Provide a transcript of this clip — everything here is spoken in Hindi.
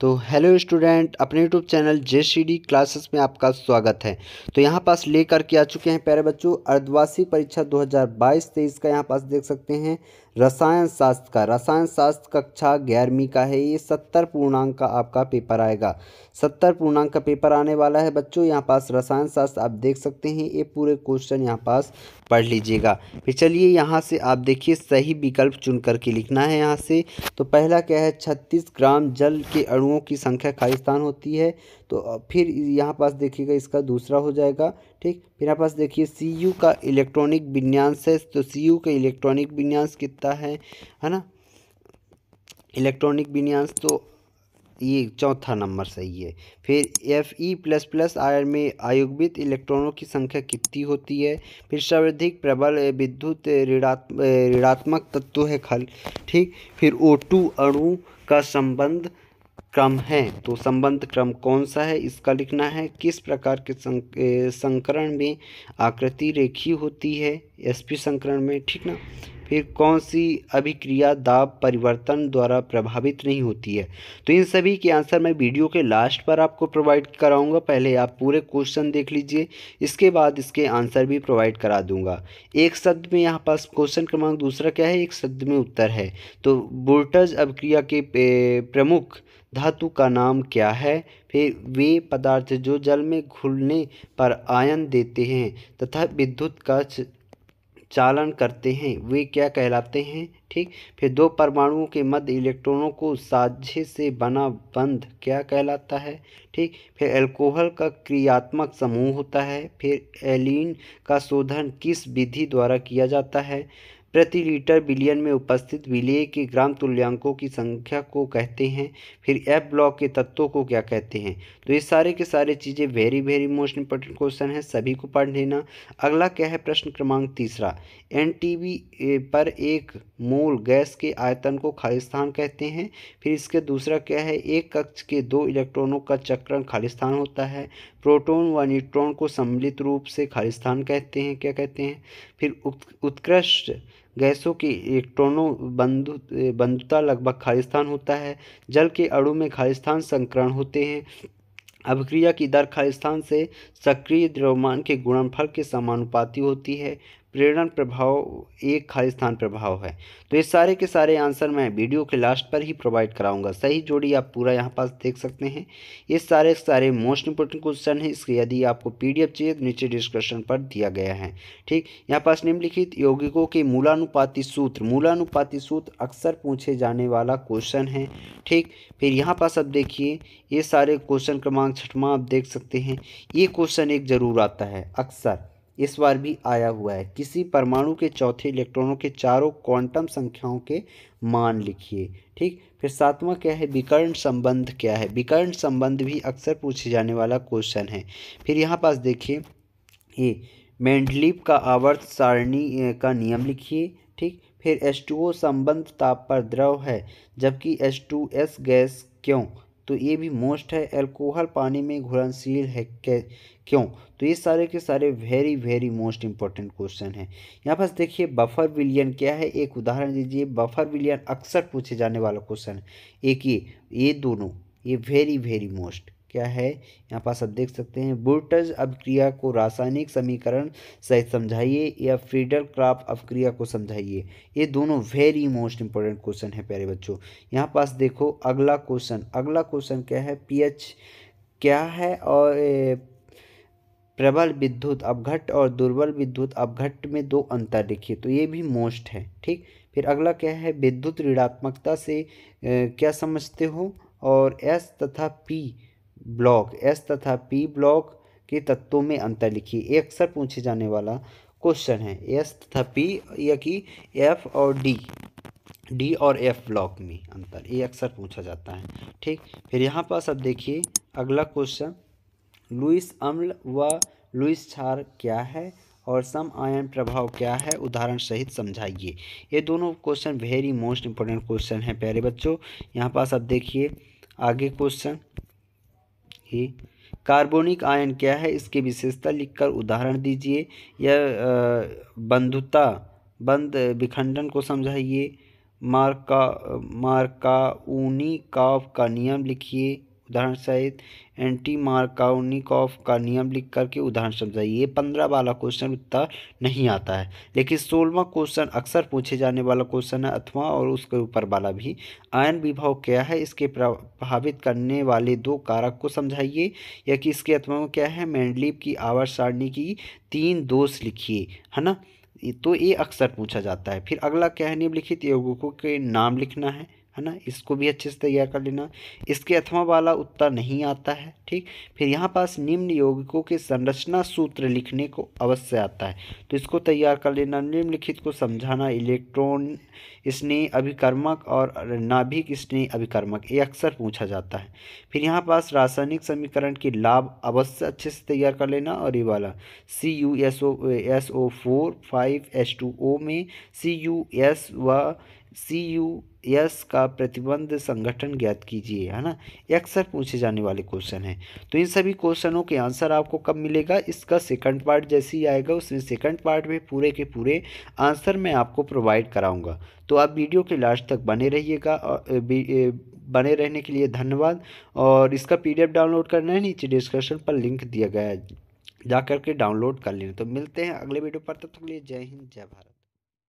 तो हेलो स्टूडेंट अपने YouTube channel J C D classes में आपका स्वागत है तो यहाँ पास लेकर के आ चुके हैं प्यारे बच्चों अर्धवासी परीक्षा 2022 हज़ार का यहाँ पास देख सकते हैं रसायन शास्त्र का रसायन शास्त्र कक्षा ग्यारहवीं का है ये सत्तर पूर्णांक का आपका पेपर आएगा सत्तर पूर्णांक का पेपर आने वाला है बच्चों यहाँ पास रसायन शास्त्र आप देख सकते हैं ये पूरे क्वेश्चन यहाँ पास पढ़ लीजिएगा फिर चलिए यहाँ से आप देखिए सही विकल्प चुन करके लिखना है यहाँ से तो पहला क्या है छत्तीस ग्राम जल के अणुओं की संख्या खालिस्तान होती है तो फिर यहाँ पास देखिएगा इसका दूसरा हो जाएगा ठीक फिर आप देखिए सी यू का इलेक्ट्रॉनिक विन्यास है तो सी यू का इलेक्ट्रॉनिक विन्यास कितना है है ना इलेक्ट्रॉनिक विन्यास तो ये चौथा नंबर सही है फिर एफ ई प्लस प्लस आयर में आयुगवित इलेक्ट्रॉनों की संख्या कितनी होती है फिर सर्वाधिक प्रबल विद्युत ऋणात्मक ऋणात्मक तत्व है खल ठीक फिर ओ टू अणु का संबंध क्रम है तो संबंध क्रम कौन सा है इसका लिखना है किस प्रकार के संकरण में आकृति रेखी होती है एसपी संकरण में ठीक ना फिर कौन सी अभिक्रिया दाब परिवर्तन द्वारा प्रभावित नहीं होती है तो इन सभी के आंसर मैं वीडियो के लास्ट पर आपको प्रोवाइड कराऊंगा पहले आप पूरे क्वेश्चन देख लीजिए इसके बाद इसके आंसर भी प्रोवाइड करा दूंगा एक शब्द में यहाँ पास क्वेश्चन क्रमांक दूसरा क्या है एक शब्द में उत्तर है तो बोल्टज अभिक्रिया के प्रमुख धातु का नाम क्या है फिर वे पदार्थ जो जल में घुलने पर आयन देते हैं तथा विद्युत का चालन करते हैं वे क्या कहलाते हैं ठीक फिर दो परमाणुओं के मध्य इलेक्ट्रॉनों को साझे से बना बंध क्या कहलाता है ठीक फिर अल्कोहल का क्रियात्मक समूह होता है फिर एलिन का शोधन किस विधि द्वारा किया जाता है प्रति लीटर बिलियन में उपस्थित विलेय के ग्राम तुल्यांकों की संख्या को कहते हैं फिर एफ ब्लॉक के तत्वों को क्या कहते हैं तो ये सारे के सारे चीज़ें very very most important question है सभी को पढ़ लेना अगला क्या है प्रश्न क्रमांक तीसरा एन पर एक मूल गैस के आयतन को खालिस्तान कहते हैं फिर इसके दूसरा क्या है एक कक्ष के दो इलेक्ट्रॉनों का चक्रण खालिस्तान होता है प्रोटोन व न्यूट्रॉन को सम्मिलित रूप से खालिस्तान कहते हैं क्या कहते हैं फिर उत्कृष्ट गैसों के इलेक्ट्रॉनों बंधु बंधुता लगभग खालिस्तान होता है जल के अणु में खालिस्तान संक्रमण होते हैं अभिक्रिया की दर खालिस्तान से सक्रिय द्रव्यमान के गुणनफल के समानुपाती होती है प्रेरण प्रभाव एक खाली स्थान प्रभाव है तो ये सारे के सारे आंसर मैं वीडियो के लास्ट पर ही प्रोवाइड कराऊंगा सही जोड़ी आप पूरा यहाँ पास देख सकते हैं ये सारे सारे मोस्ट इंपोर्टेंट क्वेश्चन है इसके यदि आपको पीडीएफ चाहिए तो नीचे डिस्क्रिप्शन पर दिया गया है ठीक यहाँ पास निम्नलिखित यौगिकों के मूलानुपाति सूत्र मूलानुपाति सूत्र अक्सर पूछे जाने वाला क्वेश्चन है ठीक फिर यहाँ पास आप देखिए ये सारे क्वेश्चन क्रमांक छठवा आप देख सकते हैं ये क्वेश्चन एक ज़रूर आता है अक्सर इस बार भी आया हुआ है किसी परमाणु के चौथे इलेक्ट्रॉनों के चारों क्वांटम संख्याओं के मान लिखिए ठीक फिर सातवां क्या है विकर्ण संबंध क्या है विकर्ण संबंध भी अक्सर पूछे जाने वाला क्वेश्चन है फिर यहाँ पास देखिए ये मेंडलीप का आवर्त सारणी का नियम लिखिए ठीक फिर एस संबंध ताप पर द्रव है जबकि एस गैस क्यों तो ये भी मोस्ट है एल्कोहल पानी में घुलनशील है क्यों तो ये सारे के सारे very very most important question है यहाँ पास देखिए बफर विलियन क्या है एक उदाहरण दीजिए बफर विलियन अक्सर पूछे जाने वाला क्वेश्चन है एक ये ये दोनों ये वेरी वेरी मोस्ट क्या है यहाँ पास आप देख सकते हैं बुर्टज अभिक्रिया को रासायनिक समीकरण सहित समझाइए या फ्रीडर क्राफ्ट अभिक्रिया को समझाइए ये दोनों वेरी मोस्ट इंपॉर्टेंट क्वेश्चन है प्यारे बच्चों यहाँ पास देखो अगला क्वेश्चन अगला क्वेश्चन क्या है पी क्या है और प्रबल विद्युत अपघट और दुर्बल विद्युत अपघट में दो अंतर देखिए तो ये भी मोस्ट है ठीक फिर अगला क्या है विद्युत ऋणात्मकता से ए, क्या समझते हो और एस तथा पी ब्लॉक एस तथा पी ब्लॉक के तत्वों में अंतर लिखिए एक अक्सर पूछे जाने वाला क्वेश्चन है एस तथा पी या कि एफ और डी डी और एफ ब्लॉक में अंतर ये अक्सर पूछा जाता है ठीक फिर यहाँ पास अब देखिए अगला क्वेश्चन लुइस अम्ल व लुइस छार क्या है और सम आयन प्रभाव क्या है उदाहरण सहित समझाइए ये दोनों question very most important question है प्यारे बच्चों यहाँ पास आप देखिए आगे क्वेश्चन ए कार्बोनिक आयन क्या है इसकी विशेषता लिखकर उदाहरण दीजिए यह बंधुता बंद विखंडन को समझाइए मार्का ऊनी काव का नियम लिखिए उदाहरण सहित एंटी मार्काउनिकॉफ का नियम लिख करके उदाहरण समझाइए ये पंद्रह वाला क्वेश्चन उतना नहीं आता है लेकिन सोलवा क्वेश्चन अक्सर पूछे जाने वाला क्वेश्चन है अथवा और उसके ऊपर वाला भी आयन विभाव क्या है इसके प्रभावित करने वाले दो कारक को समझाइए या कि इसके अथवा में क्या है मैंडलीप की आवर सारणी की तीन दोष लिखिए है ना तो ये अक्सर पूछा जाता है फिर अगला क्या है निम्नलिखित यौगिकों के नाम लिखना है है ना इसको भी अच्छे से तैयार कर लेना इसके अथवा वाला उत्तर नहीं आता है ठीक फिर यहाँ पास निम्न यौगिकों के संरचना सूत्र लिखने को अवश्य आता है तो इसको तैयार कर लेना निम्नलिखित को समझाना इलेक्ट्रॉन स्नेह अभिकर्मक और नाभिक स्नेह अभिकर्मक ये अक्सर पूछा जाता है फिर यहाँ पास रासायनिक समीकरण के लाभ अवश्य अच्छे से तैयार कर लेना और ये वाला C U S O S O four five S two O में सी यू एस व सी यू एस का प्रतिबंध संगठन ज्ञात कीजिए है ना ये अक्सर पूछे जाने वाले क्वेश्चन हैं तो इन सभी क्वेश्चनों के आंसर आपको कब मिलेगा इसका सेकंड पार्ट जैसे ही आएगा उसमें सेकंड पार्ट में पूरे के पूरे आंसर मैं आपको प्रोवाइड कराऊंगा तो आप वीडियो के लास्ट तक बने रहिएगा और बने रहने के लिए धन्यवाद और इसका पी डाउनलोड करना है नीचे डिस्क्रिप्शन पर लिंक दिया गया है जा करके डाउनलोड कर लेना तो मिलते हैं अगले वीडियो पर तब तक के लिए जय हिंद जय भारत